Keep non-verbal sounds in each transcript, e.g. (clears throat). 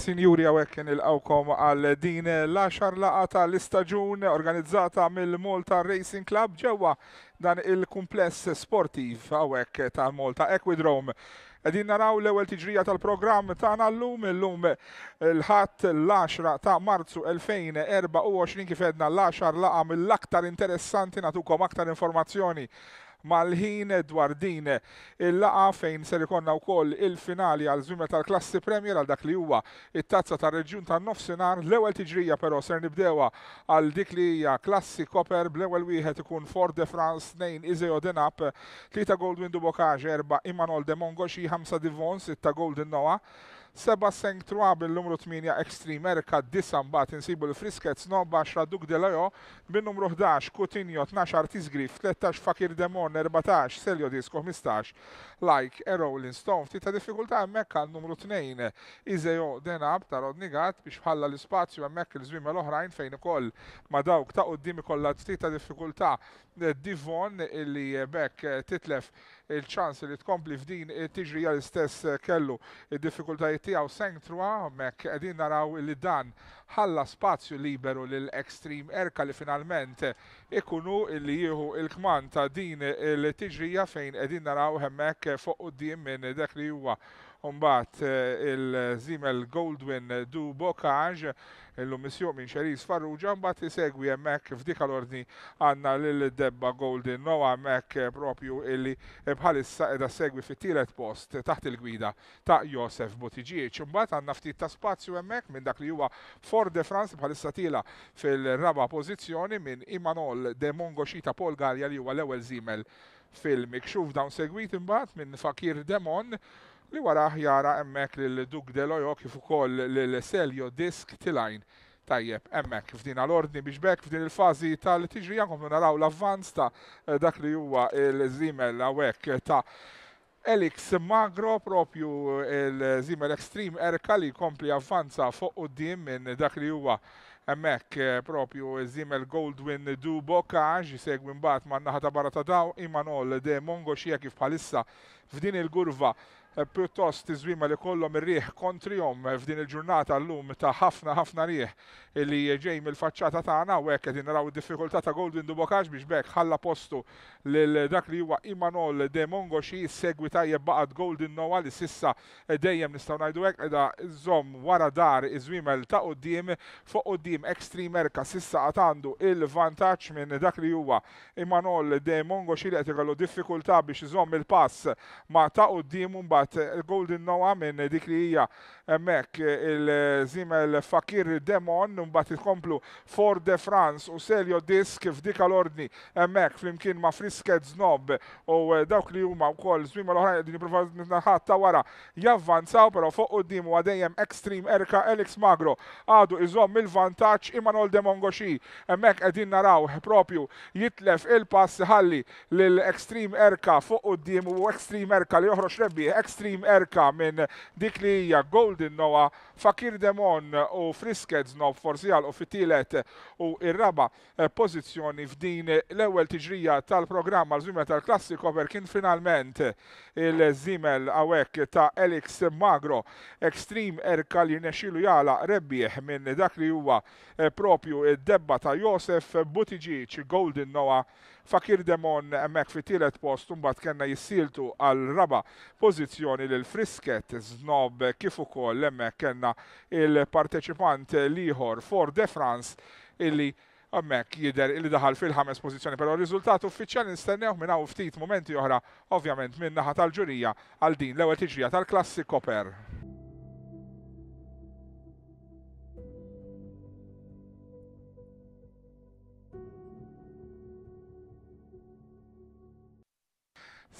Sinjuri għawek nil-għawkom għal din l-10 laqa tal-istaġun organizzata mill-Malta Racing Club ġewwa dan il-kumpless sportiv għawek tal-Malta Equidrome. Edin naraw l-ewel tiġrija tal program tagħna llum illum l-ħadd l-10 ta' Marzu 2024 kif edna l-10 laqa mill-aktar interessanti natukom aktar informazzjoni mal-ħin dwar din il-laqa fejn ser ikonna wkoll il-finali għal żmima tal-klassi Premier għal dak li huwa it-tazza tar-reġjun tan-nofsinhar l-ewwel tiġrija però ser nibdewa għal dik li hija klassi koper bl-ewwel wieħed ikun Ford de France 2 Iseo Denap 3 Goldwyn Dubokaġ 4 Imanol de Mongoxi 5 Divons ta' Golden Noah seba Seng Truab il-numru 8 Extreme Erika, disa insibu l-Friskets, nobba 10 Duk de bin-numru 11 Kutinjo 12 Artis Grif, 13 Fakir Demon, 14 seljo Disko 15 Like, e Rolling Stone. Ftit ta' diffikultà hemmhekk għal numru 2 Izejo Denab ta' Rodnigat biex bħalla l-ispazju hemmhekk il zwim l-oħrajn fejn ukoll ma' dawk ta' qudiem ikollha ftit ta' diffikultà eh, Divon illi bekk titlef il-ċans li tkompli f'din eh, tiġri għal istess eh, kellu il-diffikultajiet tiegħu sentrua mek qegħdin naraw li dan ħalla spazju liberu lil extreme erka li finalment eh, ikunu li jieħu il-kman ta' din il-tiġrija fejn qegħdin naraw hemmhekk fuq quddiem minn dak li huwa Umbat eh, il-Zimel Goldwyn du Bocage, l misjuq minn Xeris Farrugia, mbagħad isegwi hemmhekk f'dik l-ordni għandna lil Debba Golden Noa hemmhekk propju illi bħalissa edha segwi fit-tielet post taħt il-gwida ta' Josef Botiġieċ. Umbat għandna ftit ta' spazju hemmhekk minn dak li huwa Ford de France bħalissa tila fil-raba pożizzjoni minn Imanol de Mongoxita Polgarja li huwa l-ewwel zimel fil-mikxuf dawn segwit imbagħad minn Fakir Demon li wara jara emmek l-Duk Delojo kif ukoll l-Seljo Disk Tilajn. Tajjeb, emmek f'din għal-ordni biex bekk f'din il-fazi tal-tiġri jankom naraw l-avvanz ta' eh, dak li huwa il-zimel għawek ta' Elix Magro propju il-Zimel Extreme Erka li kompli avvanza fuq u minn dak li huwa emmek eh, propju zimel Goldwyn du Boka, segwin bat man naħa ta' barata daw, imanol de Mongo xie kif palissa f'din il-gurva Eh, pjuttost iżwima li kollom ir-riħ kontrihom eh, f'din il-ġurnata llum ta' ħafna ħafna riħ li ġej mill-faċċata tagħna u hekk qed naraw id-diffikultà ta' Golden Dubokax biex bekk ħalla postu lil dak li huwa Imanol De Mongo xi segwi tajjeb baqgħet Golden Noa li sissa dejjem nistgħu ngħidu hekk qiegħda żomm wara dar iżwimel ta' Quddiem fuq quddiem Extreme Erka sissa qatt għandu il-vantaġġ minn dak li huwa Imanol De Mongo xi li qed ikollu diffikultà biex iżomm il-pass ma' ta' Quddiem mbagħad mbagħad il-Golden eh, Noah minn eh, dik li hija hemmhekk eh, il-żimel Fakir Demon mbagħad ikomplu For de France u Selio Disk f'dik l-ordni hemmhekk flimkien ma' Frisket Znob u dawk li huma wkoll żmima l-oħrajn qegħdin jippruvaw wara javvanzaw però fuq quddiem huwa dejjem Extreme Erka Alex Magro għadu iżomm il-vantaġġ Imanol De Mongoxi hemmhekk qegħdin naraw propju jitlef il-pass ħalli lil Extreme Erka fuq quddiem u Extreme Erka li joħroġ rebbieħ extreme erka minn dik li hija Golden Noa, Fakir Demon u Frisket Nob Forzial u fitilet u ir-raba eh, pożizzjoni f'din l-ewwel tiġrija tal-programm għal żimel tal-klassiko per kien finalment il-żimel awek ta' Elix Magro Extreme erka li nexilu jala rebbieħ minn dak li huwa eh, propju id-debba ta' Josef Butiġiċ Golden Noa Fakir Demon emmek fi tielet post mbagħad kellna jissiltu għal raba pożizzjoni lil Frisket Znob kif ukoll hemmhekk kellna il-parteċipant liħor for de France illi Ammek jider illi daħal fil-ħames pozizjoni, pero r-riżultat uffiċjali nistennew minna ftit momenti oħra, ovvjament minn naħa tal-ġurija għal din l-ewwel tiġrija tal-klassi Koper.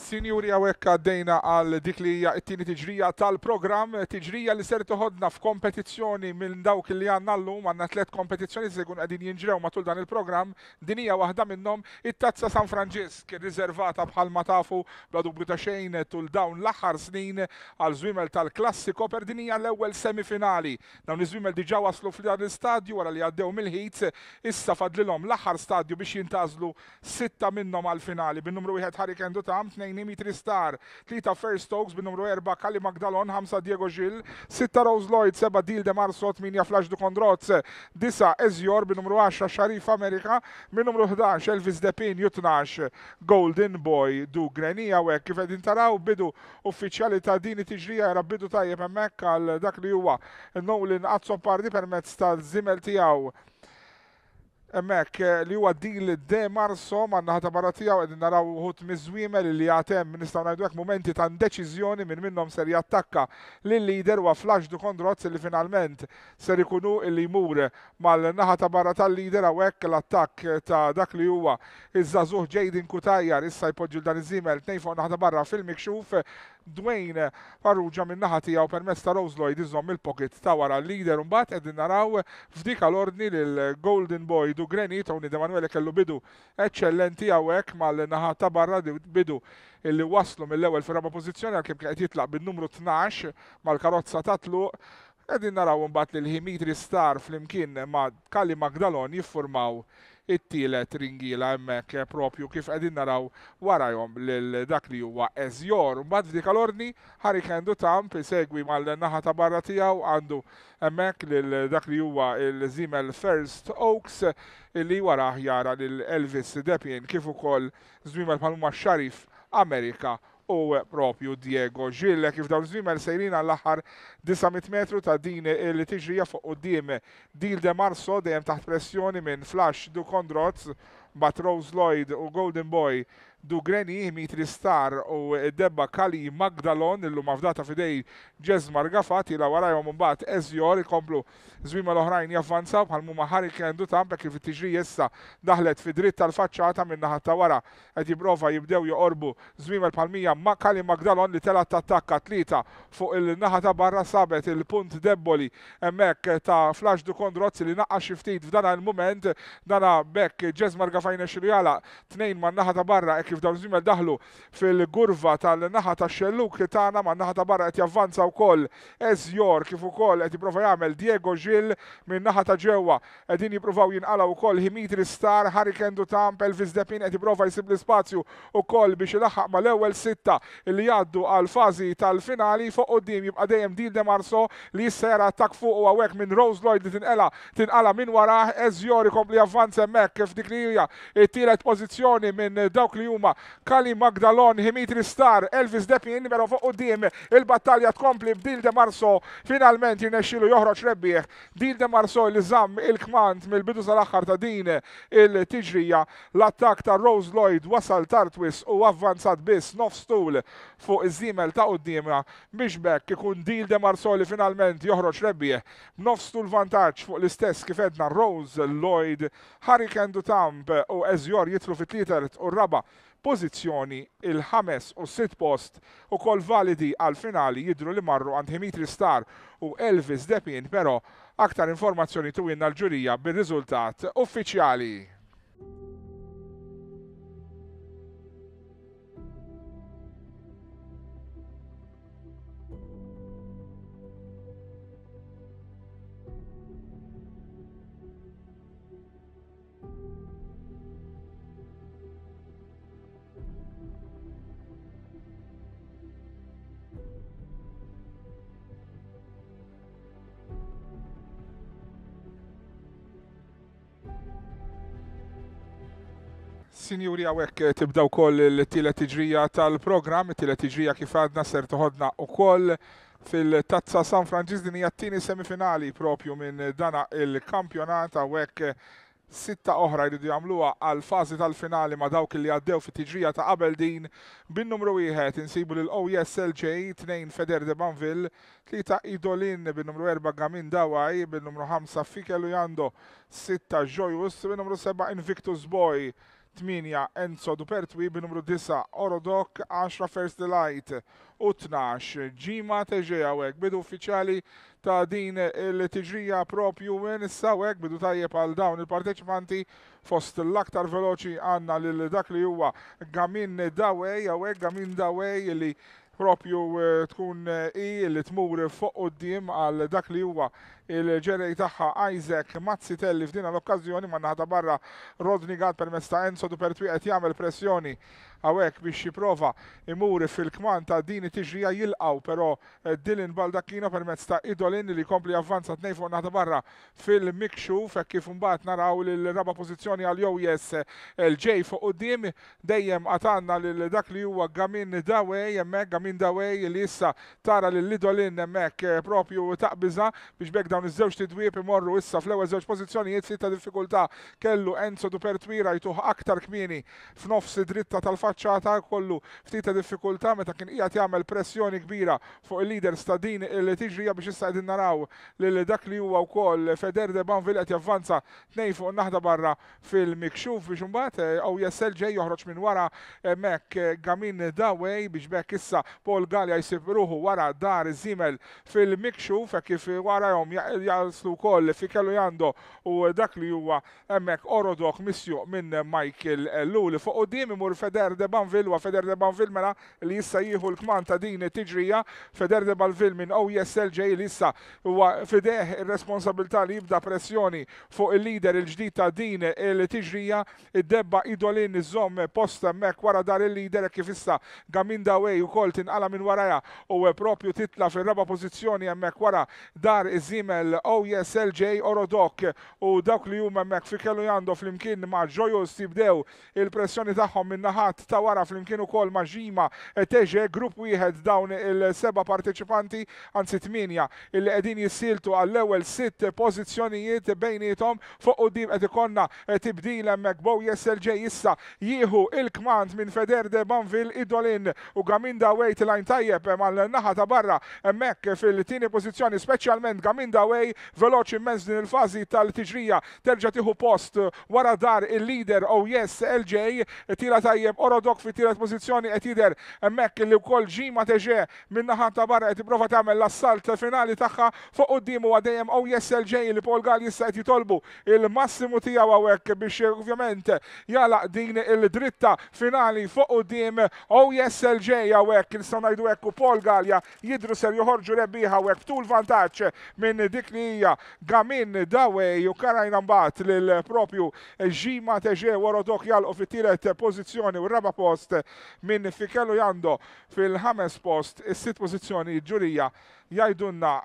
Sinjuri għawek għaddejna għal dik li hija t-tieni tiġrija tal-programm, tiġrija li ser toħodna f'kompetizzjoni minn dawk li għandna llum għanna tliet kompetizzjoni se jkun qegħdin jinġrew matul dan il-programm, din hija waħda minnhom it-Tazza San Franġisk rizervata bħal matafu tafu bla dubju ta' xejn tul dawn l-aħħar snin għal zwimel tal-klassiko per din hija l-ewwel semifinali. Dawn iż-żwiemel diġà waslu f'dan l-istadju wara li għaddew mill-ħit issa fadlilhom l-aħħar stadju biex jintażlu sitta minnhom għal-finali bin-numru wieħed Hurricane Dutam, 2 Dimitri Star, 3 Fair Stokes bin-numru 4 Kali Magdalon, 5 Diego Gil, 6 Rose Lloyd, 7 Dil de Marso, 8 Flash du Kondroz, 9 Ezjor bin-numru 10 Sharif Amerika, bin-numru 11 Elvis Depin, ju 12 Golden Boy du Grenija u hekk kif qegħdin taraw bidu uffiċjali ta' din it-tiġrija era bidu tajjeb hemmhekk għal dak li huwa Nolin Azzon Pardi permezz tal Zimel tijaw. Emmek eh, li huwa dil de marso ma naħata barra tiegħu għedin naraw uħut miżwiemel li li nistgħu ngħidu hekk mumenti ta' deċizjoni minn minnhom ser jattakka li jider wa flash du kondrozz li finalment ser ikunu li jmur mal-naħa ta' barra tal-lider hawnhekk l-attakk ta' dak li huwa iż-żagħżugħ ġejdin Kutajjar issa jpoġġu dan iż-żiemel tnejn fuq naħa barra fil-mikxuf Dwayne Farrugia minnaħa tiegħu per ta' Rose Lloyd izzom il-pocket ta' wara l-leader un mbagħad edin naraw f'dik ordni l Golden Boy du Granit u Emanuele kellu bidu eċċellenti hawnhekk mal-naħa ta' barra bidu illi waslu mill-ewwel fir-raba pożizzjoni għalkemm qed jitlaq bin-numru 12 mal-karozza ta' tluq naraw mbagħad bat l-Himitri Star flimkien ma' Kalli Magdalon jiffurmaw it-tielet ringila hemmhekk eh, propju kif qegħdin naraw warajom lil dak li huwa Eżjor. Mbagħad f'dik l-orni Hurricane Dutamp isegwi mal-naħa ta' barra tiegħu għandu hemmhekk lil dak li huwa il-Zimel First Oaks li wara jara l Elvis Depien kif ukoll Zimel Palma Xarif Amerika u propju Diego Gille kif dawn żmien sejrin għall-aħħar 900 metru ta' din li tiġrija fuq qudiem Dil de Marso dejjem taħt pressjoni minn Flash Dukondroz bat Rose Lloyd u Golden Boy Dugreni, Mitri Star u Debba Kali Magdalon illum mafdata fidej Ġezmar Gafat ila warajhom mbagħad Ezjor ikomplu żwima l-oħrajn javvanzaw bħal muma Hurricane Dutamp kif it-tiġri issa daħlet fi dritt tal facċata minna ħatta wara qed jipprova jibdew joqorbu żwima l-palmija ma' Kali Magdalon li telat tattakka lita fuq il-naħa ta' barra sabet il-punt Deboli hemmhekk ta' Flash du Kondrozzi li naqqa xi ftit f'dan il-mument dana bekk Ġezmar Gafajna xirjala tnejn man naħa ta' barra kif dawn żmien daħlu fil-gurva tal-naħa ta' xelluk li tagħna ma' naħa ta' barra qed javvanza wkoll Ezjor kif ukoll qed jipprova jagħmel Diego Gil minn naħa ta' ġewwa qegħdin jippruvaw jinqala wkoll Himitri Star, Kendu Tamp, Elvis Depin qed jipprova jsib l-ispazju wkoll biex ilaħħaq mal-ewwel sitta li jgħaddu għal fażi tal-finali fuq qudiem jibqa' dejjem Dil De Marso li jissejra attak fuq u għawek minn Rose Lloyd li tinqela tinqala minn wara Ezjor ikompli avvanza hemmhekk kif dik li hija it-tielet pożizzjoni minn dawk li huma huma Kali Magdalon, Himitri Star, Elvis Depin, numero fuq Dim, il-battalja tkompli b'Dil de Marso finalment jinexilu joħroġ rebbieħ. Dil de Marso il żamm il kmant mill-bidu sal-aħħar ta' din il-tiġrija l-attak ta' Rose Lloyd wasal tartwis u avvanzat biss nof stul fuq iż-żimel ta' quddiemha biex bekk ikun Dil de Marso li finalment joħroġ rebbieħ Nof stul vantaġġ fuq l-istess kif edna Rose Lloyd, Harry Kendu Tamp u Ezjor jitlu fit-tlietert u raba' pożizzjoni il-ħames u sit post u kol validi għal-finali jidru li marru għand Himitri Star u Elvis Depin, pero aktar informazzjoni tuwinna l-ġurija bil-riżultat uffiċjali. Sinjuri għawek eh, tibdaw koll il-tila tiġrija tal-program, il-tila tiġrija kif għadna ser toħodna u koll fil-tazza San Franġis din hija t-tieni semifinali propju minn dana il-kampjonat għawek eh, sitta oħra jridu jagħmluha għal fażi tal-finali ma' dawk li għaddew fit-tiġrija ta' qabel din bin-numru wieħed insibu lil OSLJ e 2 Feder de Banville, Tlieta Idolin bin-numru 4 Gamin Dawaj, bin-numru 5 Fikelu Jando, 6 Joyus, bin-numru 7 Invictus Boy, 8 Enzo Dupertwi b'numru 9 Orodok 10 First Delight u 12 Gima teġeja Wek bidu uffiċjali ta' din il-tiġrija propju minn sawek bidu tajjeb għal dawn il-parteċipanti fost l-aktar veloċi għanna lil dak li huwa Gamin Dawej għawek Gamin Dawej li propju eh, tkun eh, i li tmur fuq u d għal dak li huwa il-ġerej tagħha Isaac Mazzitelli f'din l-okkażjoni ma naħta barra Rodni Gad permezz ta' Enzo Dupertwi qed jagħmel pressjoni għawek biex jiprofa imur fil-kman ta' dini tiġrija jilqaw, pero eh, Dylan Baldacchino permezz ta' idolin li kompli avvanza t fuq naħta barra fil-mikxu, fekk kif mbagħad naraw l-raba pożizzjoni għal Jow jess l-ġej fuq dim dejjem għatanna lil dak li huwa Gamin Dawej, jemmek Gamin Dawej li issa tara l idolin jemmek eh, propju ta'qbiza biex bekda dawn iż-żewġ tidwieb imorru issa fl-ewwel żewġ pożizzjonijiet li ta' diffikultà kellu Enzo Dupertwira jtuħ aktar kmieni f'nofs dritta tal-faċċata kollu ftit ta' diffikultà meta kien qiegħed jagħmel pressjoni kbira fuq il-leaders ta' din li tiġrija biex issa qegħdin naraw lil dak li huwa wkoll Feder de Banville qed javvanza tnej fuq naħda barra fil-mikxuf biex mbagħad U eh, e jessel ġej joħroġ minn wara eh, Mek eh, Gamin Dawej biex bekk issa Paul Galja jsib ruħu wara dar iż-żimel fil-mikxuf e kif wara jom jaslu wkoll fi kellu jando u dak li huwa hemmhekk orodok misju minn Michael Luli. Fuq qudiem imur Feder de Banville u Feder de Banville mela li issa jieħu l-kman ta' din it-tiġrija Feder de Banville minn OSL e li jissa huwa fideh ir-responsabilità li jibda pressjoni fuq il-lider il-ġdid ta' din il-tiġrija id-debba idolin iżomm post hemmhekk wara dar il-lider kif issa Gaminda Way ukoll għala minn waraja u propju titla fir-raba' pożizzjoni hemmhekk wara dar iż-żiem jagħmel OSLJ oh Orodok u dawk li huma mek fi kellu jando flimkien ma' Joyous tibdew il-pressjoni tagħhom min naħat ta' wara flimkien ukoll ma' Ġima teġe grupp wieħed dawn il-seba' parteċipanti anzi tminja illi qegħdin jissiltu għall-ewwel sitt pożizzjonijiet bejnietom fuq dim qed ikonna tibdil mek bo LJ issa jieħu il-kmand minn Feder de Banville Idolin u Gaminda Wejt lajn tajjeb mal-naħa ta' barra hemmhekk fil-tieni pozizjoni speċjalment Gaminda breakaway veloċ immens din il-fazi tal-tiġrija terġa' tieħu post wara dar il-leader oh yes LJ tira tajjeb orodok fi tielet pożizzjoni qed jidher hemmhekk li wkoll ġima teġe min-naħa ta' barra qed tipprova tagħmel l-assalt finali tagħha fuq quddiem huwa dejjem oh yes LJ li Paul Gall jissa qed jitolbu il-massimu tiegħu għawek biex ovvjament jalaq din il-dritta finali fuq quddiem oh yes LJ għawek nistgħu ngħidu hekk u Paul Galja jidru ser joħorġu rebbieħa hekk tul vantaġġ minn dik li hija gamin dawej u karajna mbagħad lil propju ġima teġe Worodok jalqu fit-tielet pożizzjoni u raba post minn Fikelu Jando fil-ħames post is sit pożizzjoni ġurija jajdunna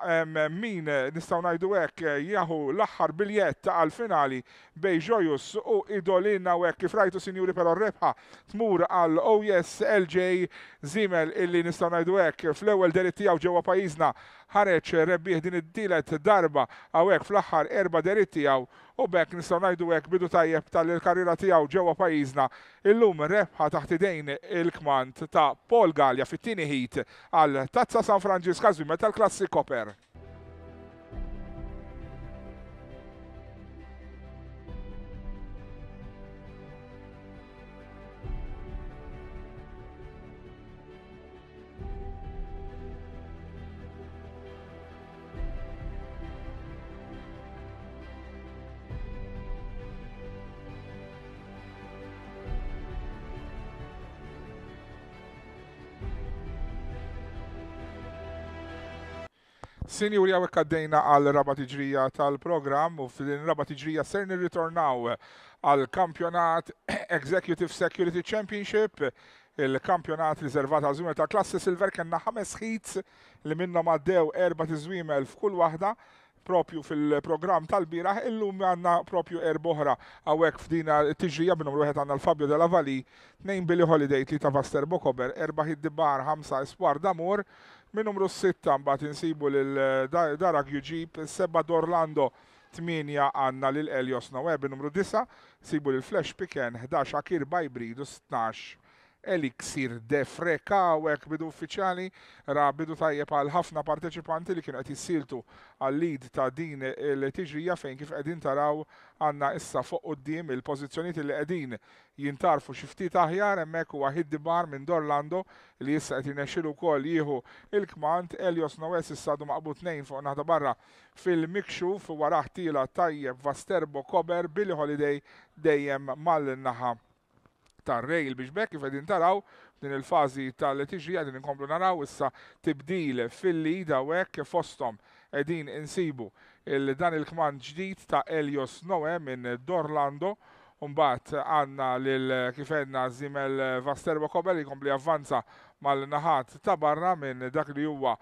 min eh, nistaw najdu għek jahu eh, l-axħar biljett għal-finali bej Joyous u idolina u għek rajtu sinjuri pero rebħa tmur għal OES oh LJ Zimel illi nistaw najdu għek fl-ewel derit tijaw ġewa pajizna ħareċ rebbieħ din id-dilet darba għawek fl-axħar erba deritti għaw u bekk nistgħu ngħidu hekk bidu tajjeb tal-karriera tiegħu ġewwa pajjiżna. Illum rebħa taħt idejn il-kmant ta' Paul Gallia fit-tieni ħit għal Tazza San Franġiska żwiemet tal-klassi Koper. Sinjuri għawek għaddejna għal rabatiġrija tal-program u fil rabatiġrija tiġrija ser nirritornaw għal kampjonat (clears throat) Executive Security Championship il-kampjonat riservat għal zwimer ta' klassi silver kena ħames ħit li minna għaddew erba tiżwimel f'kull waħda propju fil-program tal-biraħ illum għanna propju erboħra għawek f'dina tiġrija minnum ruħet għanna l-Fabio della Valli nejn Billy Holiday 3 Vaster Bokober 4 Hiddibar 5 Espoir Damur Min numru 6 mbagħad insibu lil eh, Darak Jujib, seba d'Orlando 8 għanna lil Elios Naweb, numru 9 sibu lil Flash Piken 11 Akir Bajbridu 12 Eliksir de Freka u bidu uffiċjali ra bidu tajjeb għal ħafna parteċipanti li kienu qed jissiltu għal lead ta' din il-tiġrija fejn kif qegħdin taraw għandna issa fuq quddiem il-pożizzjonijiet li qegħdin jintarfu xi ftit aħjar hemmhekk huwa bar minn Dorlando li issa qed jinexxilu wkoll jieħu il-kmant Elios Noes issa għadu maqbut nejn fuq naħda barra fil-mikxuf wara ħtila tajjeb Vasterbo Kober Billy Holiday dejjem mal-naħa tar-rejl biex bekk kif għedin taraw din il-fażi tal-tiġrija din inkomplu naraw issa tibdil fil-lida u hekk fosthom qegħdin insibu dan il-kman ġdid ta' Elios Noe minn Dorlando Umbat għanna lil kifedna Zimel Vasterbo Kobel jikompli avvanza mal-naħat ta' barra minn dak li huwa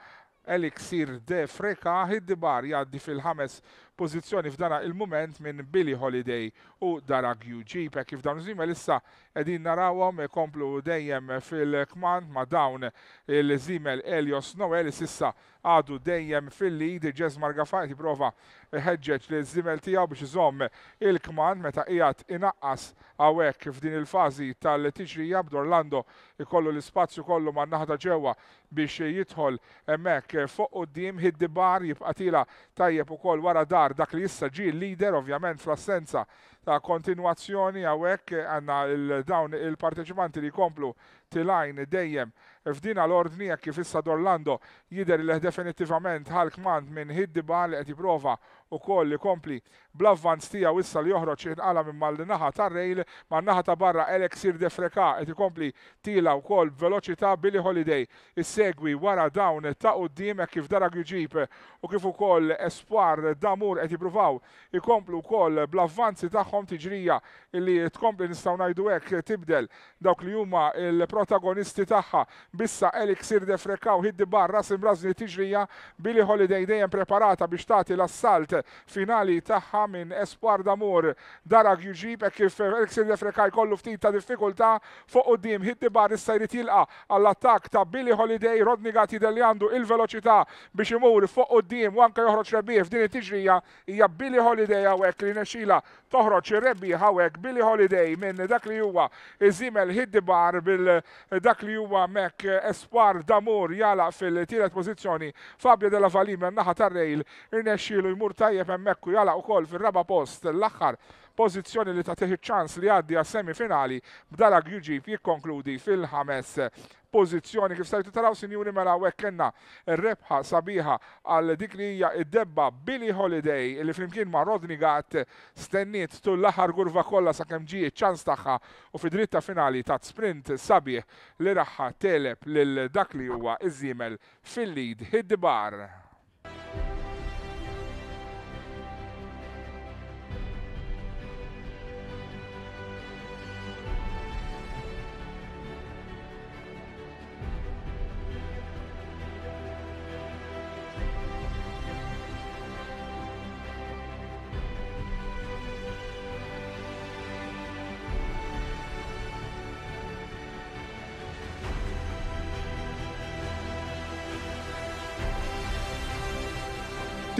Elixir de Freka ħiddibar jaddi fil-ħames pozizjoni f'dana il-moment minn Billy Holiday u Darag UG. Pek kif dan żimel issa edin narawhom komplu dejjem fil-kmand ma' dawn il-żimel Elios Noel sissa għadu dejjem fil-lid ġez Margafajt prova ħeġġeġ li zimel tiegħu biex iżomm il-kmand meta qiegħed inaqqas hawnhekk f'din il-fażi tal-tiġrija Orlando ikollu l-ispazju kollu man naħda ġewwa biex jidħol hemmhekk fuq quddiem dim hiddibar jibqatila tajjeb ukoll wara dar dak li jissa ġie l-lider ovvjament fl-assenza ta' kontinuazzjoni għawek eh, għanna il-dawn il-parteċipanti li komplu tilajn dejjem f'dina l-ordni kif issa Dorlando jider li definitivament għal kmand minn Hiddibal li qed jipprova u koll li kompli bl-avvanz tijaw issa li joħroċ inqala minn mal-naħa ta' rejl ma' naħa ta' barra Elexir de Freka et ikompli tila u koll veloċita Billy Holiday is-segwi wara dawn ta' u kif darag juġib. u kif ukoll Espoir Damur et jipruvaw ikomplu koll bl-avvanzi tagħhom tiġrija illi tkompli nistgħu ngħidu hekk tibdel dawk li huma il-protagonisti tagħha bissa Elixir de Freka u hiddi barra sim tiġrija Billy Holiday dejjem preparata biex tagħti l-assalt finali taħħa minn Espoir D'Amur darag juġib e kif Eriksen defrekaj kollu ftit ta' diffikulta fuq qudiem hiddi bar issa jrid jilqa' għall-attakk ta' Billy Holiday Rodni Gatti li il-veloċità biex imur fuq qudiem u anke joħroġ rebbieħ f'din it-tiġrija hija Billy Holiday hawnhekk li nexxila toħroġ Rebbi rebbieħ hawnhekk Billy Holiday minn dak li huwa iżimel hiddi bar bil dak li huwa mek Espoir D'Amur jala fil-tielet pożizzjoni Fabio della Valima naħa tar-rejl irnexxielu jmur tajjeb tajjeb hemmhekk u jalaq ukoll fir-raba post l-aħħar pożizzjoni li ta' teħi ċans li għaddi għas semifinali b'dala Gjuġi jikkonkludi fil-ħames pożizzjoni kif sajtu taraw sinjuri mela wekkenna rebħa sabiħa għal dik li hija id-debba Billy Holiday li flimkien ma' Rodni Gatt stenniet tul l-aħħar kurva kollha sakemm ġie ċans tagħha u fi dritta finali ta' sprint sabiħ li raħħa teleb lil dak li huwa iż-żiemel fil-lid id-dibar.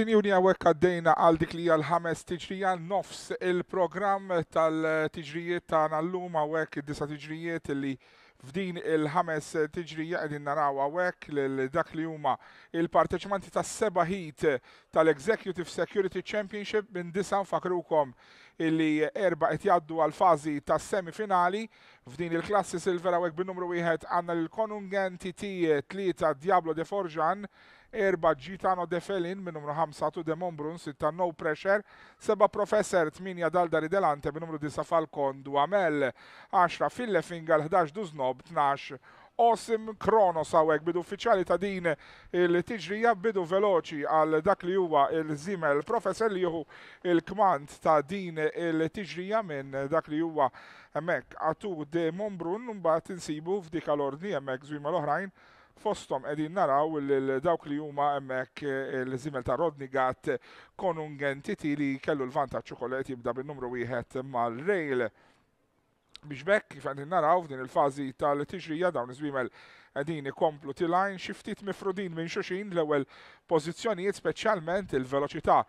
Sinjuri għawek għaddejna għal dik li għal-ħames tiġrija nofs il-program tal-tiġrijiet ta' nallum għawek id-disa tiġrijiet li f'din il-ħames tiġrija għedin naraw għawek l-dak li huma il parteċmanti tas seba hit tal-Executive Security Championship minn disa fakrukom illi erba qed jgħaddu għal fażi tas semifinali f'din il-klassi silvera għawek bin numru wieħed għandna l-Konungen TT 3 Diablo de Forjan erba ġitano defelin minn numru 5 tu Demon Brun, sitta No Pressure, seba Professor, 8 Daldari Delante minn numru Disa Falcon, Duamel, 10 Fille Fingal, 11 Duznob, 12 Osim Kronos għawek bidu uffiċjali ta' din il-tiġrija bidu veloċi għal dak li huwa il-zimel professor li juhu il-kmand ta' din il-tiġrija minn dak li huwa emmek għatu de Monbrun numba t insibu f'dik għal-ordni emmek zwima l-oħrajn fostom edin naraw dawk li huma emmek eh, l-zimel ta' Rodni konungen titi li kellu l-vantaċ ċokolet jibda bin-numru wieħed mal-rejl biex bekk kif għandin naraw f'din il-fazi tal-tiġrija dawn iżbimel għedin ikomplu tilajn xiftit mifrudin minn xuxin l-ewel pożizzjonijiet, speċjalment il-veloċità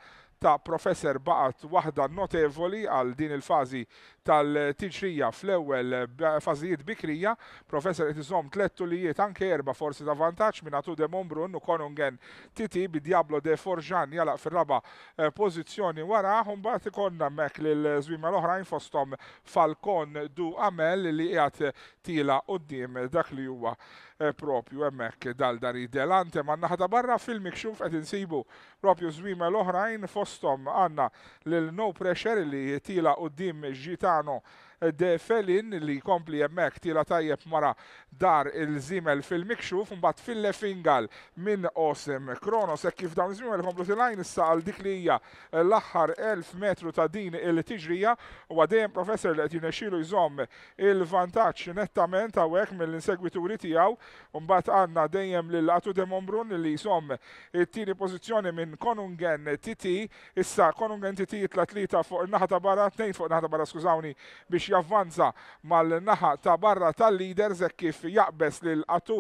ta' professor baqat waħda notevoli għal din il-fazi tal-tiġrija fl-ewwel fażijiet bikrija, professor qed iżomm tliet tulijiet anke erba' forsi ta' vantaġġ minn Atu de Monbrun u Konungen Titi bi Diablo de Forjan jalaq fir-raba eh, pożizzjoni wara mbagħad ikonna mek lil żwiema l-oħrajn fosthom Falcon du Amel li qiegħed tila qudiem dak li huwa Eh, propju emmek dal dari delante ma naħda barra fil-mikxuf qed insibu propju żwima l-oħrajn fostom għanna lil no pressure li tila qudiem ġitano de Felin li kompli jemmek tila tajjeb mara dar il-zimel fil-mikxuf mbagħad fil-lefingal minn Osem Kronos hekk kif dawn zimel żimel komplu tilajn issa għal dik li hija l-aħħar 1000 metru ta' din il-tiġrija u għadejjem professor li qed jinexxielu jżomm il-vantaġġ nettament hawnhekk mill-insegwituri tiegħu u mbagħad għandna dejjem lil Atu de Mombrun li jsom it-tieni pożizzjoni minn Konungen TT issa Konungen TT tla fuq naħta barra tnejn fuq naħta barra skużawni biex javvanza mal-naħa ta' barra tal-leaders kif jaqbes lil qatu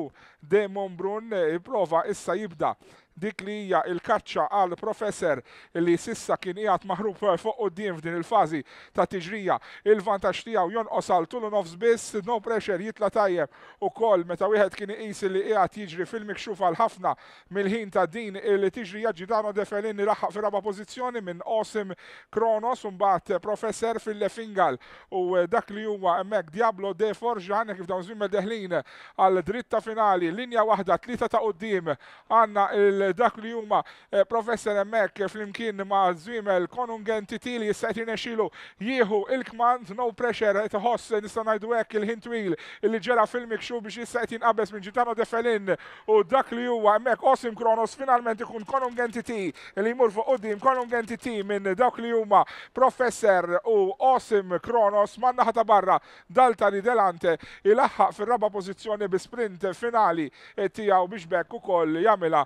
Demon Brun eh, prova issa jibda dik li hija il-kaċċa għal professor li sissa kien qiegħed maħrub fuq quddiem f'din il-fażi ta' tiġrija. Il-vantaġġ tiegħu jonqos għal tulu nofs biss, no pressure jitla tajjeb ukoll meta wieħed kien iqis li qiegħed jiġri fil-mikxuf għal ħafna mill-ħin ta' din il-tiġrija ġidano defelin raħaq fi raba pożizzjoni minn Osim Kronos u mbagħad professor fil-Lefingal u eh, dak li huwa hemmhekk Diablo de Forja għandna kif dawn żmien deħlin għal dritta finali linja waħda tlieta ta' quddiem għandna il- dak li huma eh, professor hemmhekk flimkien ma' Zwimel konungen titi li jista' jtinexilu jieħu il-kmand no pressure tħoss nista' ngħidu hekk il hint wheel li ġera fil-mikxu biex jista' jtinqabeż minn ġitano defelin u dak li huwa hemmhekk Osim Kronos finalment ikun konungen titi li jmur fuq qudiem konungen titi minn dak li huma professor u Osim Kronos manna naħa ta' barra dalta li delante il-aħħaq fir-raba' pożizzjoni bi sprint finali e tiegħu biex bekk ukoll jagħmilha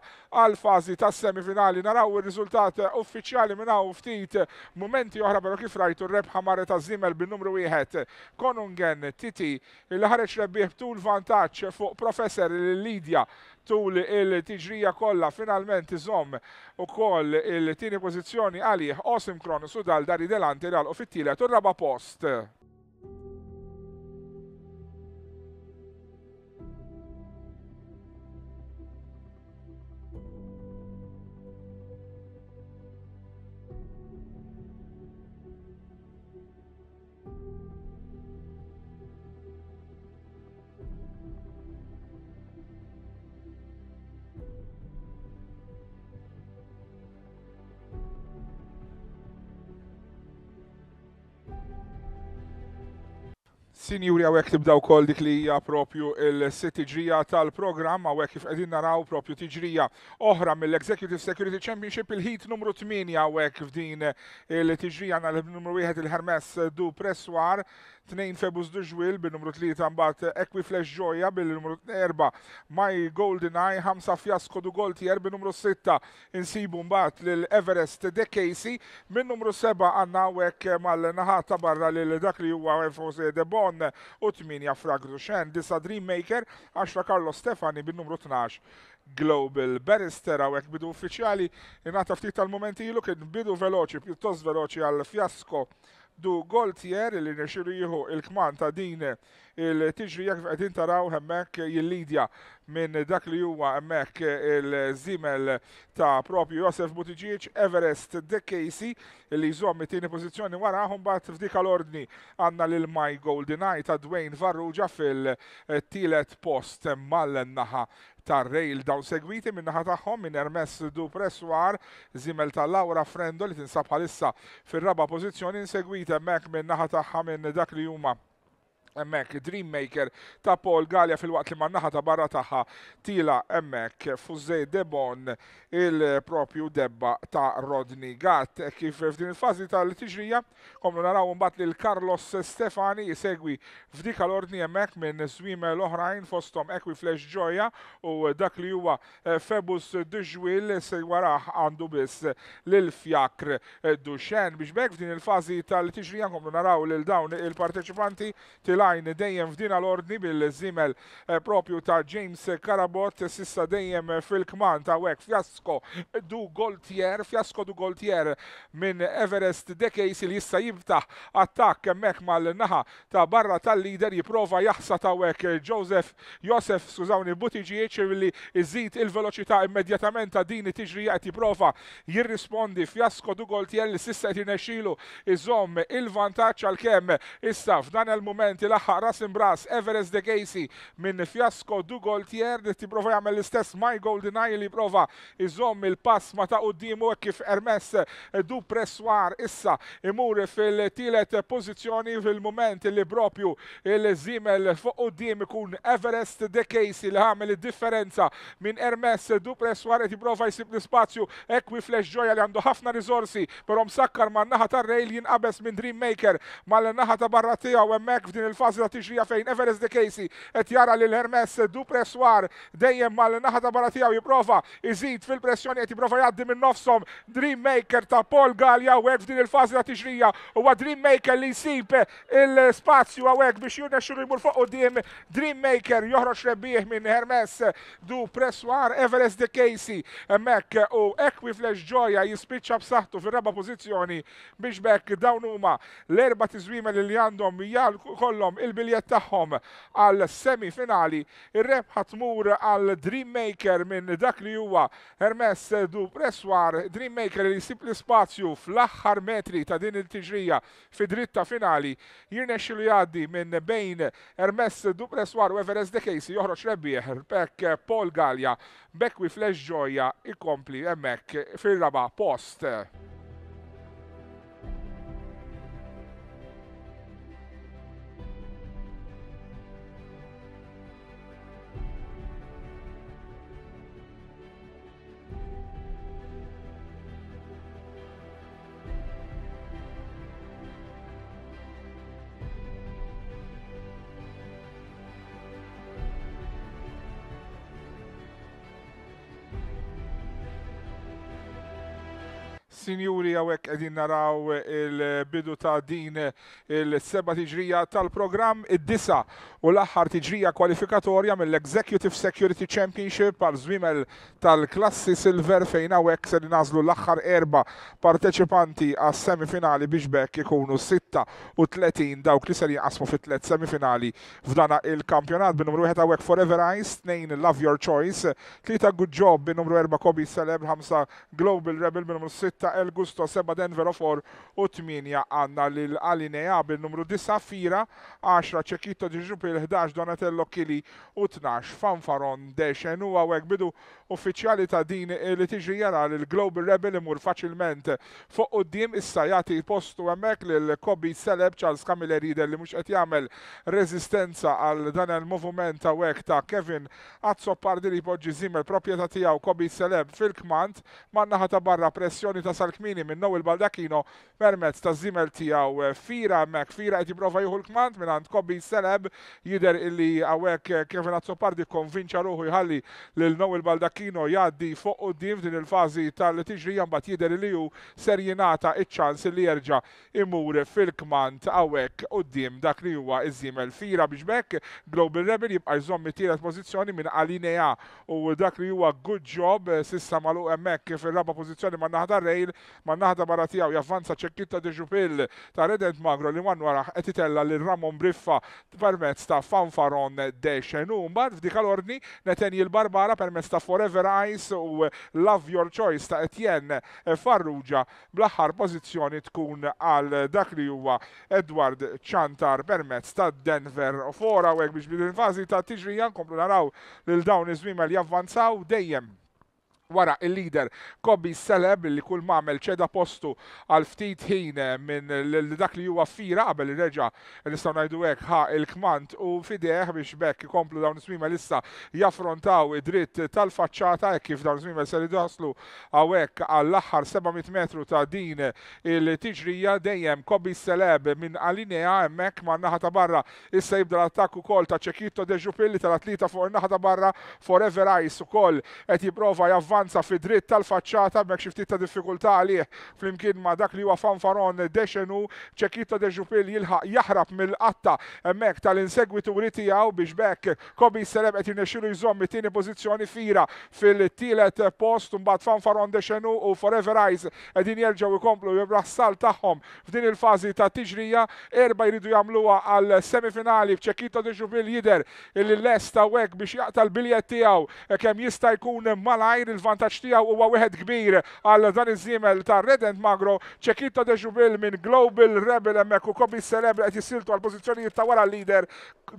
għal-fazi ta' semifinali naraw il-riżultat uffiċjali minna hawn ftit mumenti oħra pero kif rajtu rebħa marret ta' Zimmel bin-numru wieħed Konungen Titi li ħareġ rebbieħ tul vantaġġ fuq professor Lidja tul il-tiġrija kollha finalment iżomm ukoll il-tieni pozizjoni għalih Osim Sudal Dari Delanti għal u fit tile u raba post. Sinjuri għawek tibdaw kol dik li hija propju il-sittiġrija tal-programm għawek kif qegħdin naraw propju tiġrija oħra mill-Executive Security Championship il-ħit numru 8 għawek f'din il-tiġrija l numru 1 il-Hermes du Presswar 2 Febus du Ġwil bil-numru 3 mbagħad Equiflash Joya bil-numru 4 My Golden Eye 5 Fiasco du Goltier bil-numru 6 insibu mbat l Everest De Casey min-numru 7 għandna għawek mal-naħata barra lil dak li huwa Fose De Bon 8 Frag Rushen, disa Dream Maker, 10 Carlo Stefani bin numru 12 Global Barrister għawek bidu uffiċjali, jnata ftit tal-momenti ilu kien bidu veloċi, pjuttost veloċi għal fiasko du Goltier li nexiru jieħu il-kman ta' din il-tiġri jek għedin taraw hemmek lidja minn dak li huwa hemmek il-zimel ta' propju Josef Butiġiċ, Everest De Casey li jżomm it-tieni pożizzjoni warahom bat f'dika l-ordni għandna l My Golden Eye ta' Dwayne Varrugia fil-tielet post mal-naħa tar-rejl dawn segwiti minn naħa tagħhom minn Ermes Du Presswar, Zimel ta' Laura Frendo li tinsab bħalissa fir-raba' pożizzjoni insegwita mek minn naħa tagħha minn dak li huma emmek Dreammaker ta' Paul Gallia fil-waqt li mannaħa ta' barra taħħa tila emmek Fuzzej Debon il-propju debba ta' Rodney Gatt. Kif f'din il-fazi tal-tiġrija, komlu naraw mbagħad lil Carlos Stefani jisegwi f'dika l-ordni emmek minn zwime l-oħrajn fostom Ekwi Flash Joya u dak li huwa eh, Febus Dujwil se għandu biss l Fjakr Duxen. Biex bek f'din il-fazi tal-tiġrija komlu naraw lil dawn il-parteċipanti til line dejjem f'din l-ordni bil-zimel eh, propju ta' James Karabot sissa dejjem fil-kman ta' wek fjasko du Goltier, fjasko du Goltier minn Everest Decades il jissa jibtaħ attak mek mal-naħa ta' barra tal-lider jiprofa jaħsa ta' wek Joseph Josef, skużawni, Buttigieg li iżid il-veloċità immedjatament ta' din tiġri qed jiprofa jirrispondi fjasko du Goltier li sissa qed jirnexxilu iżomm il-vantaġġ għal kemm issa f'dan il-moment laħħa ras imbras Everest De Casey minn fiasko du Goltier li tiprofa jagħmel l-istess My Golden Eye li prova iżomm il-pass ma ta' quddiemu e kif Hermes du Pressoir issa imur fil-tielet pożizzjoni fil-moment li propju il-żimel fuq qudiem ikun Everest De Casey li għamel differenza minn Hermes du Pressoir qed jipprova jsib l-ispazju ekwi flash ġoja li għandu ħafna riżorsi però msakkar ma' naħa tar-rejl jinqabes minn Dream Maker mal-naħa ta' barra tiegħu hemmhekk f'din il Fazla tiġrija fejn Everest De Casey et jara lil Hermes du preswar dejjem mal-naħa baratija barra tiegħu jipprova iżid fil-pressjoni qed jiprofa jaddi minn nofsom Dream Maker ta' Paul Gallia u għek f'din il fazla tiġrija huwa Dream Maker li jisib il-spazju hawnhekk biex xurri mur fuq qudiem Dream Maker joħroċ rebbieħ minn Hermes du preswar Everest De Casey hemmhekk u Equiflex ġoja jispiċċa b'saħħtu fil reba pożizzjoni biex bekk dawn huma l-erba' tiżwima li għandhom kollhom għandhom il-biljet tagħhom għal semifinali ir-rebħa tmur għal Dream Maker minn dak li huwa Hermes du Preswar Dream Maker li jsib l-ispazju fl-aħħar metri ta' din il-tiġrija fi dritta finali li jgħaddi minn bejn Hermes du Preswar u Everest De Casey joħroġ rebbieħ pek Paul Gallia Bekwi Flash joja ikompli hemmhekk fil raba post. Sinjuri għawek edin naraw il-bidu ta' din il-seba tiġrija tal-program id-disa u l-axħar tiġrija kwalifikatorja mill-Executive Security Championship għal zwimel tal-klassi silver fejn għawek se nazlu l-axħar erba parteċipanti għas semifinali biex bekk ikunu 36 dawk li ser jaqsmu fit tlet semifinali f'dana il-kampjonat bin numru 1 għawek Forever Ice, 2 Love Your Choice, 3 Good Job bin numru 4 Kobi Celeb, 5 Global Rebel bin numru 6 El Gusto seba Denver ofor u 8 għanna l-Alinea bil-numru 9 Fira, 10 Ċekito Ġiġupil, 11 Donatello Kili u 12 Fanfaron Deċen u għawek bidu uffiċjali ta' din li tiġi jara l-Global Rebel imur faċilment fuq u d-dim issa jati postu għemmek l-Kobi Celeb Charles Camilleri li mux qed jagħmel rezistenza għal dan il-movement ta' ta' Kevin Azzopardi li poġġi zimel proprjetà tiegħu Kobi Celeb fil-kmant man-naħa ta' barra pressjoni ta' sal tal-kmini minn il-Baldakino permezz ta' zimel tiegħu eh, fira mek fira qed jipprova jieħu l kmant minn għand Kobi Seleb jidher illi hawnhekk eh, Kevin Azzopardi konvinċa ruħu jħalli lil il Baldakino jgħaddi fuq qudiem din il-fażi tal-tiġri jambagħad jidher li hu ser jingħata iċ-ċans illi jerġa' imur fil għawek u qudiem dak li huwa iż-żimel fira biex bekk Global Rebel jibqa' jżomm it-tielet pożizzjoni minn Alinea u dak li huwa good job eh, sissa malu hemmhekk fil-raba pozizjoni ma' naħdar rejl Ġupil, ma naħda barra tiegħu javvanza ċekkitta di Ġupil ta' Redent Magro li wan wara etitella li lil Ramon Briffa permezz ta' Fanfaron deċenu. Mbad f'dik l-ordni Netenji l-Barbara permezz ta' Forever Eyes u Love Your Choice ta' Etienne Farrugia Blaħar pozizjoni pożizzjoni tkun għal dak li huwa Edward Chantar permezz ta' Denver Fora u għek biex bidin fazi ta' tiġri jankomplu naraw lil dawn iż-żmiem li javvanzaw dejjem wara il-lider Kobi Seleb li kull mamel ċeda postu għal ftit ħin eh, minn dak li huwa fira qabel reġa nistgħu ngħidu hekk ħa il-kmant u fideħ biex bekk ikomplu dawn ismima lissa jaffrontaw id-dritt tal-faċċata hekk kif dawn ismima se jaslu hawnhekk għall-aħħar 700 metru ta' din il-tiġrija dejjem Kobi Seleb minn Alinea hemmhekk ma' naħa ta' barra issa jibda l-attakk ukoll ta' Ċekitto De Ġupilli tal-atlita fuq in-naħa ta' barra Forever Ice ukoll qed jipprova javvan avanza fi dritt tal-faċċata mek xi ftit ta' diffikultà għalih flimkien ma' dak li huwa fanfaron deċenu ċekita ġupil jilħaq jaħrab mill-qatta hemmhekk tal-insegwituri tiegħu biex bekk Kobi Sereb qed jirnexxielu jżomm it-tieni pożizzjoni fira fil-tielet post mbagħad fanfaron deċenu u Forever Eyes qegħdin jerġgħu jkomplu jibrassal tagħhom f'din il-fażi ta' tiġrija erba' jridu jagħmluha għal semifinali f'ċekita ġupil jider il-lesta wek biex jaqta l-biljet tiegħu kem jista' jkun malajr il vantaġġ tiegħu huwa wieħed kbir għal dan iż-żiemel ta' Redent Magro ċekita de Jubil minn Global Rebel hemmhekk u Kobi Celeb qed jisiltu għal pożizzjonijiet ta' wara l-lider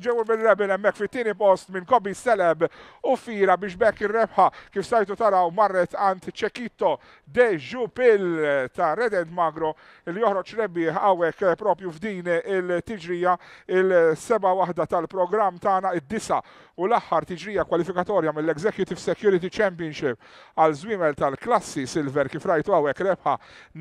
ġewwa bil Rebel hemmhekk fit-tieni post minn Kobi Celeb u fira biex bekk ir-rebħa kif sajtu taraw marret ant ċekitto de Jubil ta' Redent Magro li joħroġ rebbi għawek propju f'din il-tiġrija il-seba waħda tal-programm tagħna id-disa u l-aħħar tiġrija kwalifikatorja mill-Executive Security Championship għal żwiemel tal-klassi silver kif rajtu għawek rebħa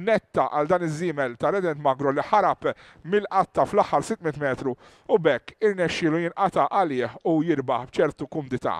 netta għal dan iż-żiemel ta' Reden Magro li ħarab mill-qatta fl-aħħar 600 metru u bekk irnexxielu jinqata għalih u jirbaħ bċertu kumdità.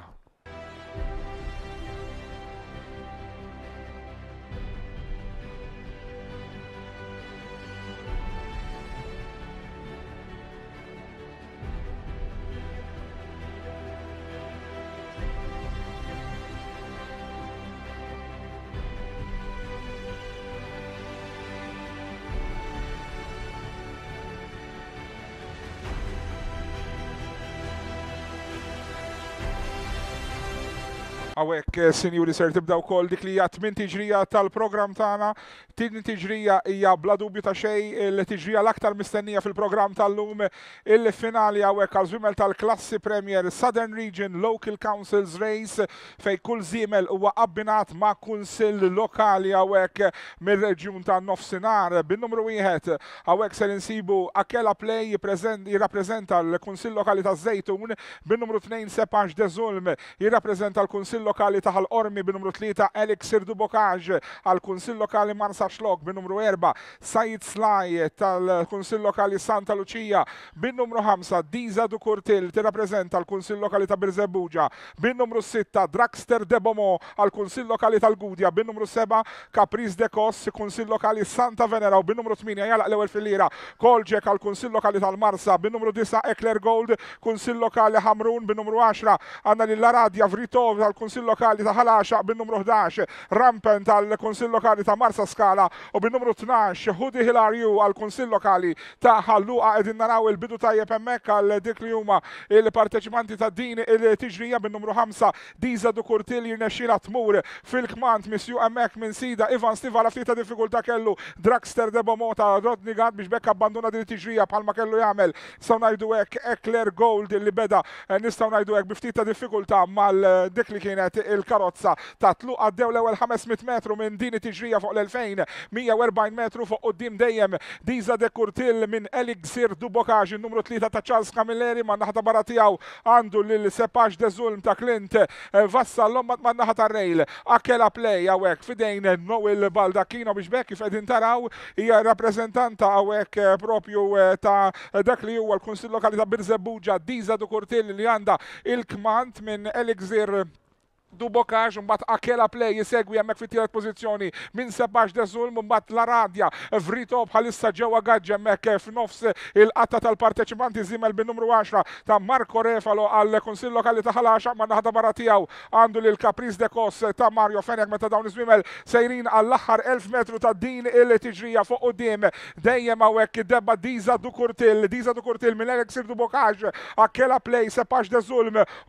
għawek, eh, sinjuri ser tibdaw kol dik li jgħat minn tiġrija tal-program tana, tin tiġrija hija bla dubju ta' xej il-tiġrija l-aktar mistennija fil-program tal-lum il-finali għawek għal-żwimel tal-klassi Premier Southern Region Local Councils Race fej kull zimel huwa abbinat ma' kunsil lokali għawek mir-reġjun ta' nofsinar. Bin-numru wieħed għawek ser insibu Akela Play jirrapprezenta l-Kunsill Lokali ta' Zejtun, bin-numru 2 Sepax Dezulm jirrappreżenta l-Kunsill Lokali lokali taħal Ormi bin-numru 3 Alex Sirdu Bokaj għal-Kunsill Lokali Marsa Xlok bin-numru 4 Sajid Slaj tal-Kunsill Lokali Santa Lucia bin-numru 5 Diza Dukurtil tirrappreżenta l-Kunsill Lokali ta' Birzebuġa bin-numru 6 Draxter Debomo għal-Kunsill Lokali tal-Gudja bin-numru 7 Capriz de Kos Kunsill Lokali Santa Venera u bin-numru 8 jalaq l-ewwel fil-lira Kolġek għal-Kunsill Lokali tal-Marsa bin-numru 9 Ekler Gold Kunsill Lokali Hamrun bin-numru 10 għanna lil Radja Vritov tal-Kunsill lokali ta' ħalaxa bin-numru 11, Rampen tal-Kunsill Lokali ta' Marsa Skala u bin-numru 12, Hudi Hilarju għal-Kunsill Lokali ta' Ħalluqa qegħdin naraw il-bidu tajjeb jepemmek għal dik li huma il-parteċipanti ta' din il-tiġrija bin-numru 5, Diza Dukurtil jirnexxila tmur fil-kmant misju hemmhekk minn sida Ivan Stiva la ftit ta' diffikultà kellu Dragster Debo Mota Rodnigad biex bekk abbanduna din it-tiġrija bħalma kellu jagħmel. Saw ngħidu hekk Ekler Gold li beda eh, nistgħu ngħidu hekk biftit ta' diffikultà mal eh, dik li kienet il-karozza ta' tluq għaddew l-ewwel 500 metru minn din it-tiġrija fuq l-2000, 140 metru fuq qudiem dejjem Diza de Kurtil minn Elixir du Bokaġ, numru 3 ta' Charles Camilleri ma' naħta barra tiegħu għandu lil Sepaġ de Zulm ta' Clint eh, Vassa l-ommat ma' naħa Rejl. Akkela play għawek fidejn Noel Baldakino biex bekk kif taraw hija rappreżentanta għawek eh, propju eh, ta' dak li huwa l konsil Lokali ta' Birzebuġa Diza du Kurtil li għandha il-kmant minn Elixir Dubokaj, mbat akela play jisegwi jemmek fit tielet pozizjoni minn Sebax mbat La Laradja, vrito bħalissa ġewa għadġ jemmek f'nofs il-qatta tal-parteċipanti zimel bin numru 10 ta' Marco Refalo għal konsil lokali ta' ħalaxa ma' naħda barra tijaw għandu l kapriz de Kos ta' Mario Fenek meta dawn zimel sejrin għall-axar 1000 metru ta' din il-tiġrija fuq u dim dejjem għawek debba Diza Dukurtil, Diza Dukurtil minn Alex Dubokaj akela play Sebax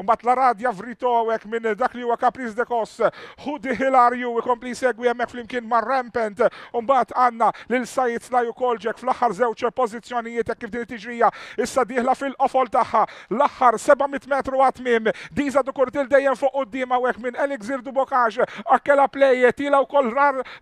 mbat La Radja vrito għawek minn dak li huwa Caprice de Kos, you? We ikompli segwi hemmhekk flimkien ma' Rampant, mbagħad għandna lil la Slaju Kolġek fl-aħħar żewġ pożizzjonijiet kif din it-tiġrija issa dieħla fil-qofol tagħha l-aħħar 700 metru għatmim, Diza Dukurtil dejjem fuq quddiem hawnhekk minn Elixir Bokaġ. akkela plejet ilha wkoll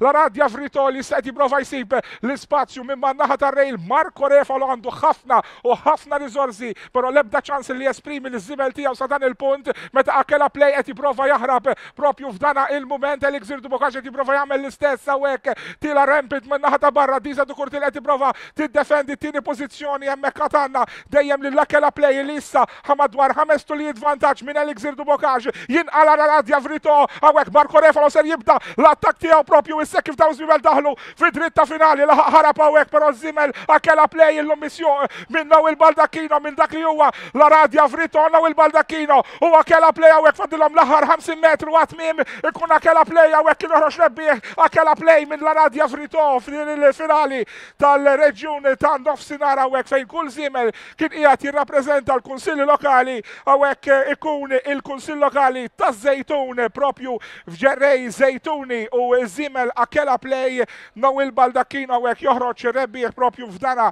la radja li se jipprova jsib l-ispazju minn ma naħa tar-rejl Marko Refalo għandu ħafna u ħafna riżorsi, però lebda ċans li jesprimi l zimel tiegħu sa dan il-punt meta akkela plejet jipprova jaħrab propju f'dana il-moment li gżir dubokax qed jipprova jagħmel l-istess hawnhekk tila rempit minn naħa barra disa dukur til qed tipprova tiddefendi t-tieni pożizzjoni hemmhekk katanna dejjem lil lakela play li issa ħamadwar ħames tulijiet vantaġġ minn li gżir dubokax jinqala radja vrito hawnhekk Marko Refalo ser jibda l-attak tiegħu propju issa kif dawn żmibel daħlu fid-dritta finali laħaq ħarab hawnhekk però żimel akela play illum minnaw il-baldakino minn dak li huwa la radja vrito naw il-baldakino huwa kela play hawnhekk fadilhom l-aħħar 50 metru mim, ikun akela play għawek kien uħroċ rebbieħ akela play minn la Nadja Fritov fil-finali tal-reġjun tan nofsinar għawek fejn kull zimel kien ijat jirrappreżenta l-Kunsilli Lokali għawek ikun il-Kunsill Lokali ta' żejtun propju f'ġerrej Zejtuni u zimel akela play no il-baldakin għawek joħroċ rebbieħ propju f'dana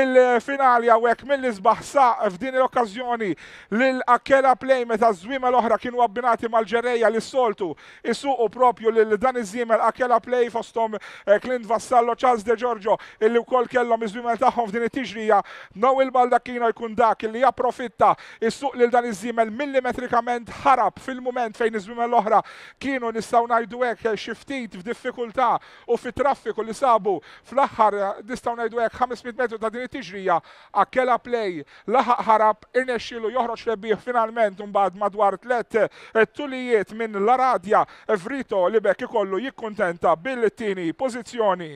il-finali għawek mill-isbaħ f'din l-okkazjoni lil akela play meta żwiema l-oħra kienu abbinati mal-ġerrej ġereja li soltu issuqu propju li dan iż-żiemel akela play fostom eh, Clint Vassallo, Charles De Giorgio, illi wkoll kellhom iż żimel tagħhom f'din it-tiġrija, naw il-baldakino jkun dak illi japprofitta issuq lil dan iż-żiemel millimetrikament ħarab fil-moment fejn iż-żiemel l-oħra kienu nistgħu ngħidu hekk eh, xi ftit f'diffikultà u fit-traffiku li sabu fl-aħħar eh, nistgħu ngħidu hekk 500 metru ta' din it-tiġrija akela play laħaq ħarab irnexxielu joħroġ rebbieħ finalment mbagħad madwar tlet tulija minn l-Aradja Evrito li bekk ikollu jikkontenta bil-tini pożizzjoni.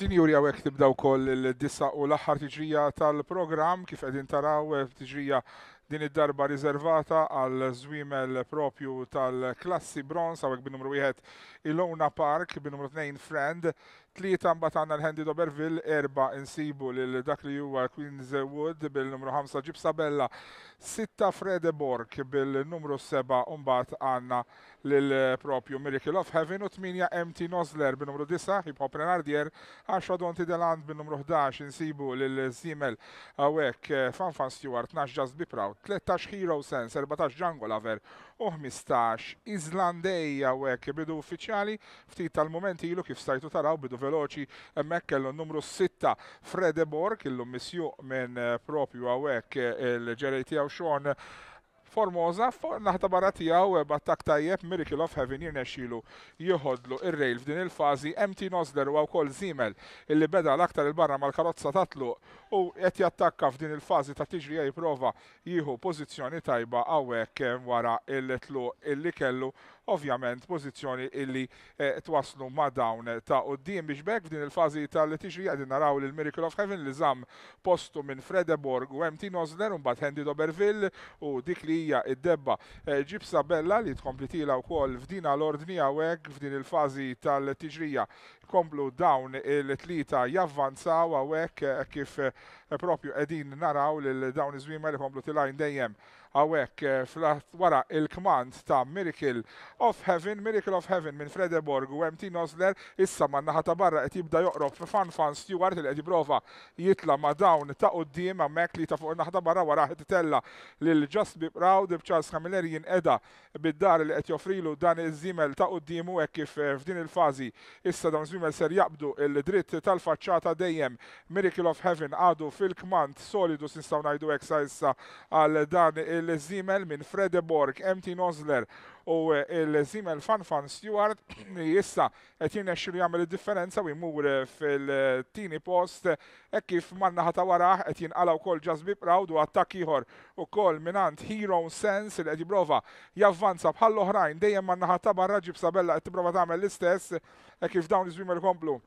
Sinjuri għawek tibdaw koll il-dissa u l-axħar tiġrija tal-program kif għedin taraw tiġrija din id-darba riservata għal zwimel propju tal-klassi bronz għawek bin numru 1 il Park, bin numru 2 Friend, Tlieta mbagħad għandna l-Handy Doberville, erba' insibu lil dak li huwa Queens Wood bil-numru 5 ġib Sabella, sitta Frede Bork bil-numru 7 u mbagħad għandna lill propju Miracle of Heaven u 8 MT Nozler bil-numru 9 Hip Hop Renardier, 10 Donti Deland bil-numru 11 insibu lil Zimel Awek, Fanfan Stewart, 12 Just Be Proud, 13 Hero Sense, 14 Jungle Aver u 15 Izlandeja u hekk bidu uffiċjali ftit tal-momenti ilu kif stajtu taraw bidu veloċi hemmhekk kellu numru 6 Fredeborg illum missju minn eh, propju hawnhekk eh, il-ġerej tiegħu xon Formosa, naħta barra tijaw eh, battak tajjeb Miracle of Heaven jirnexilu jihodlu ir-rejl f'din il-fazi MT Nosler u kol Zimel illi beda l-aktar il-barra mal-karozza tatlu u qed jattakka f'din il-fażi ta' jgħaj prova jieħu pożizzjoni tajba hawnhekk wara il-tluq illi kellu ovvjament pożizzjoni illi eh, twaslu ma' dawn ta' qudiem biex bekk f'din il-fażi tal tiġri din naraw lil Miracle of Heaven li żamm postu minn Fredeborg u MT Nozler u mbagħad Handy Doberville u dik li hija id-debba eh, ġibsa bella li tkompletila wkoll f'dina l-ordni hawnhekk f'din il-fażi tal-tiġrija komplu dawn il-tlita javvanzaw għawek eh, kif E propju edin naraw l dawn iż-żwiema li komplu tilajn dejjem għawek eh, wara il-kmand ta' Miracle of Heaven, Miracle of Heaven minn Fredeborg u MT Nosler, issa man naħa barra qed jibda joqrob fi fan fan Stewart li qed jipprova jitla ma' dawn ta' qudiem hemmhekk li ta' fuq naħta barra wara qed titella lil Just Be Proud b'Charles Kamilleri jinqeda bid-dar li qed joffrilu dan iż-żimel ta' qudiem u hekk kif eh, f'din il-fażi issa dawn żimel ser jaqbdu il-dritt tal-faċċata dejjem Miracle of Heaven għadu fil-kmand solidu sinstaw ngħidu hekk sa issa għal dan il il-Zimel minn Frede Borg, MT Nozler u eh, il-Zimel Fanfan Stewart jissa (clears throat) qed jinexxu jagħmel id-differenza u jmur eh, fil-tini post e kif manna ta' wara qed jinqala wkoll Jasbi Proud u attakk ieħor kol minant Hero Sense li qed brova javvanza bħall oħrajn dejjem manna ta' barra ġib sabella qed tipprova tagħmel l-istess e kif dawn iż zimel komplu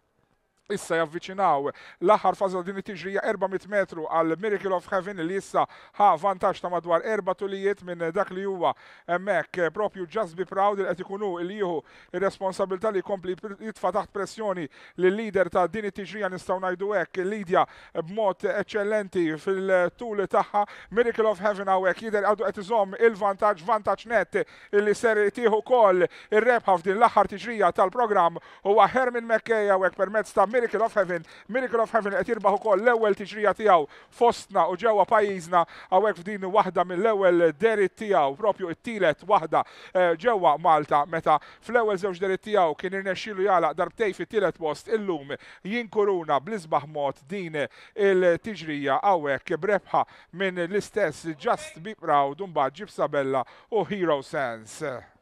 issa javviċinaw l-aħħar faza din it-tiġrija 400 metru għal Miracle of Heaven li issa ħa vantaġġ ta' madwar erba' tulijiet minn dak li huwa hemmhekk propju Just Be Proud li qed ikunu il jieħu ir-responsabilità li jkompli jitfa' taħt pressjoni l leader ta' din it-tiġrija nistgħu ngħidu hekk Lidja b'mod eċċellenti fil-tul tagħha Miracle of Heaven hawnhekk jidher għadu qed iżomm il-vantaġġ vantaġġ net illi ser tieħu ukoll ir-rebħa f'din l-aħħar tiġrija tal-programm huwa Hermin McKay hawnhekk permezz ta' Miracle of Heaven, Miracle of Heaven qed jirbaħ ukoll l-ewwel tiġrija tiegħu fostna u ġewwa pajjiżna hawnhekk f'din waħda mill-ewwel derit tiegħu propju t-tielet waħda eh, ġewwa Malta meta fl-ewwel żewġ derit tiegħu kien irnexxielu jalaq darbtej fit-tielet post illum jinkuruna bl-isbaħ mod din il-tiġrija hawnhekk brebħa minn l-istess Just Be Proud u mbagħad ġib Sabella u Hero Sense.